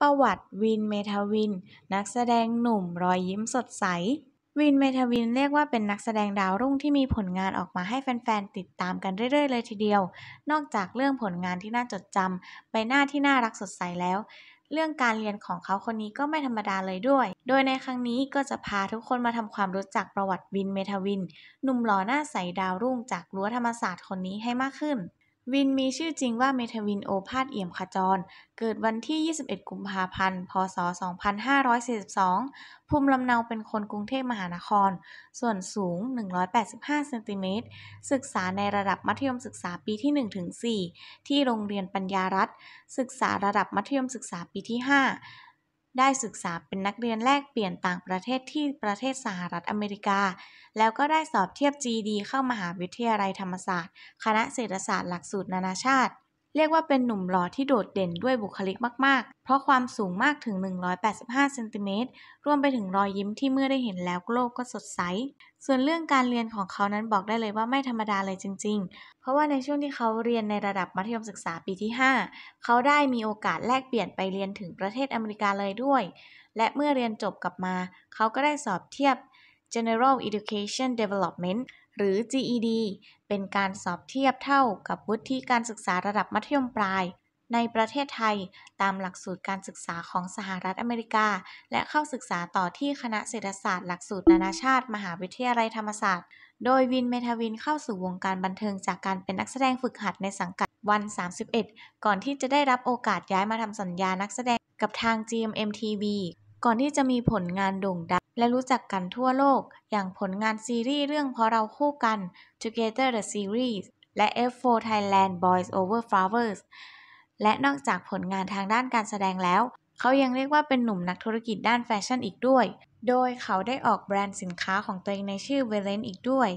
ประวัติวินเมทาวิน นักแสดงหนุ่มรอยยิ้มสดใส วินเมทาวินเรียกว่าเป็นนักแสดงดาวรุ่งที่มีผลงานออกมาให้แฟนๆติดตามกันเรื่อย ๆ เลยทีเดียว นอกจากเรื่องผลงานที่น่าจดจำใบหน้าที่น่ารักสดใสแล้ว เรื่องการเรียนของเขาคนนี้ก็ไม่ธรรมดาเลยด้วย โดยในครั้งนี้ก็จะพาทุกคนมาทำความรู้จักประวัติวินเมทาวิน หนุ่มหล่อหน้าใสดาวรุ่งจากรั้วธรรมศาสตร์คนนี้ให้มากขึ้นวินมีชื่อจริงว่าเมทวินโอภาสเอี่ยมขจร เกิดวันที่ 21 กุมภาพันธ์ พศ 2542 ภูมิลำเนาเป็นคนกรุงเทพมหานคร ส่วนสูง 185 เซนติเมตร ศึกษาในระดับมัธยมศึกษาปีที่ 1-4 ที่โรงเรียนปัญญารัฐศึกษาระดับมัธยมศึกษาปีที่ 5ได้ศึกษาเป็นนักเรียนแลกเปลี่ยนต่างประเทศที่ประเทศสหรัฐอเมริกา แล้วก็ได้สอบเทียบ GD เข้ามหาวิทยาลัยธรรมศาสตร์ คณะเศรษฐศาสตร์หลักสูตรนานาชาติเรียกว่าเป็นหนุ่มหล่อที่โดดเด่นด้วยบุคลิกมากๆ เพราะความสูงมากถึง 185เซนติเมตรรวมไปถึงรอยยิ้มที่เมื่อได้เห็นแล้วโลกก็สดใส ส่วนเรื่องการเรียนของเขานั้นบอกได้เลยว่าไม่ธรรมดาเลยจริงๆ เพราะว่าในช่วงที่เขาเรียนในระดับมัธยมศึกษาปีที่ 5 เขาได้มีโอกาสแลกเปลี่ยนไปเรียนถึงประเทศอเมริกาเลยด้วย และเมื่อเรียนจบกลับมา เขาก็ได้สอบเทียบ General Education Development หรือ GED เป็นการสอบเทียบเท่ากับวุฒิการศึกษาระดับมัธยมปลายในประเทศไทย ตามหลักสูตรการศึกษาของสหรัฐอเมริกา และเข้าศึกษาต่อที่คณะเศรษฐศาสตร์หลักสูตรนานาชาติ มหาวิทยาลัยธรรมศาสตร์ โดยวินเมทาวินเข้าสู่วงการบันเทิงจากการเป็นนักแสดงฝึกหัดในสังกัดวัน31 ก่อนที่จะได้รับโอกาสย้ายมาทำสัญญานักแสดงกับทาง GMMTV ก่อนที่จะมีผลงานโด่งดังและรู้จักกันทั่วโลกอย่างผลงานซีรีส์เรื่องเพราะเราคู่กัน Together the Series และ F4 Thailand Boys Over Flowers และนอกจากผลงานทางด้านการแสดงแล้ว เขายังเรียกว่าเป็นหนุ่มนักธุรกิจด้านแฟชั่นอีกด้วย โดยเขาได้ออกแบรนด์สินค้าของตัวเองในชื่อ v a l e n อีกด้วย